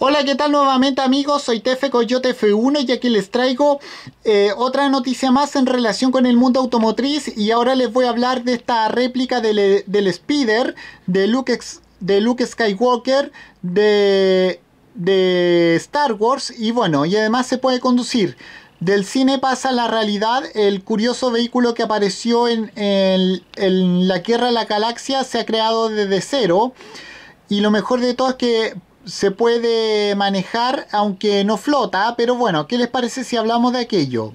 Hola, ¿qué tal nuevamente amigos? Soy Tefe Coyote F1 y aquí les traigo eh, otra noticia más en relación con el mundo automotriz y ahora les voy a hablar de esta réplica del, Spider de Luke, de Luke Skywalker de, de Star Wars y bueno, y además se puede conducir. Del cine pasa a la realidad, el curioso vehículo que apareció en, la Tierra de la Galaxia se ha creado desde cero. Y lo mejor de todo es que se puede manejar aunque no flota, pero bueno, ¿qué les parece si hablamos de aquello?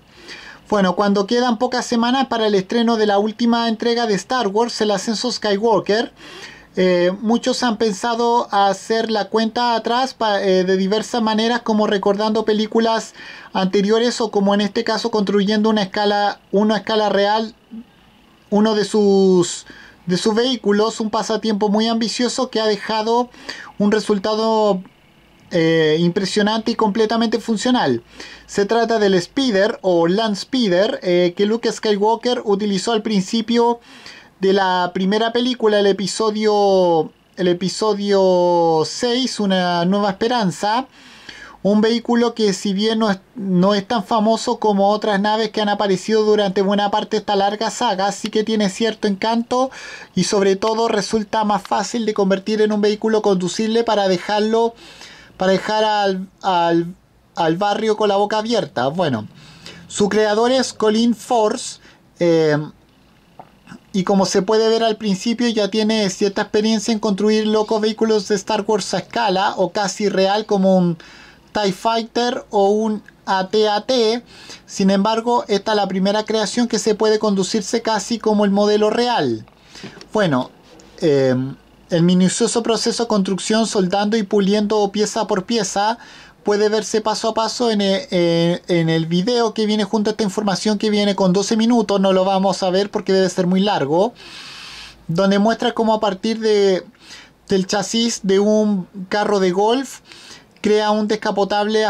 Bueno, cuando quedan pocas semanas para el estreno de la última entrega de Star Wars, el ascenso Skywalker, eh, muchos han pensado hacer la cuenta atrás eh, de diversas maneras, como recordando películas anteriores o como en este caso construyendo una escala, una escala real, uno de sus de sus vehículos, un pasatiempo muy ambicioso que ha dejado un resultado eh, impresionante y completamente funcional. Se trata del Speeder o Land Speeder eh, que Luke Skywalker utilizó al principio de la primera película, el episodio, el episodio 6, Una Nueva Esperanza un vehículo que si bien no es, no es tan famoso como otras naves que han aparecido durante buena parte de esta larga saga, sí que tiene cierto encanto y sobre todo resulta más fácil de convertir en un vehículo conducible para dejarlo, para dejar al, barrio con la boca abierta. Bueno, su creador es Colin Force. Eh, y como se puede ver al principio ya tiene cierta experiencia en construir locos vehículos de Star Wars a escala o casi real como un TIE Fighter o un at Sin embargo, esta es la primera creación que se puede conducirse casi como el modelo real. Bueno, em, el minucioso proceso de construcción soldando y puliendo pieza por pieza puede verse paso a paso en eh, eh, el, video que viene junto a esta información que viene con 12 minutos, no lo vamos a ver porque debe ser muy largo, donde muestra cómo a partir de, del chasis de un carro de golf crea un descapotable,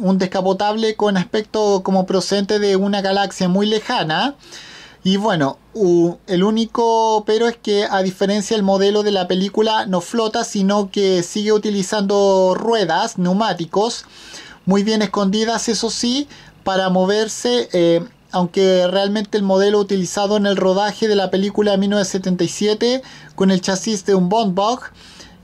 un descapotable con aspecto como procedente de una galaxia muy lejana. Y bueno, el único pero es que a diferencia del modelo de la película no flota, sino que sigue utilizando ruedas, neumáticos, muy bien escondidas, eso sí, para moverse, eh, aunque realmente el modelo utilizado en el rodaje de la película 1977 con el chasis de un bond Bum-Bug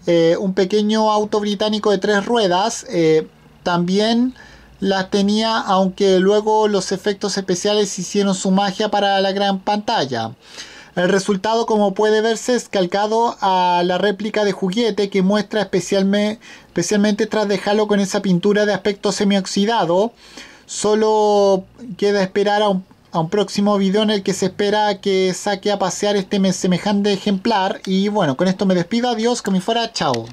eh, un pequeño auto británico de tres ruedas. Eh, también las tenía, aunque luego los efectos especiales hicieron su magia para la gran pantalla. El resultado, como puede verse, es calcado a la réplica de juguete que muestra especialmente tras dejarlo con esa pintura de aspecto semioxidado. Solo queda esperar a un a un próximo video en el que se espera que saque a pasear este semejante ejemplar. Y bueno, con esto me despido. Adiós, que me fuera. Chao.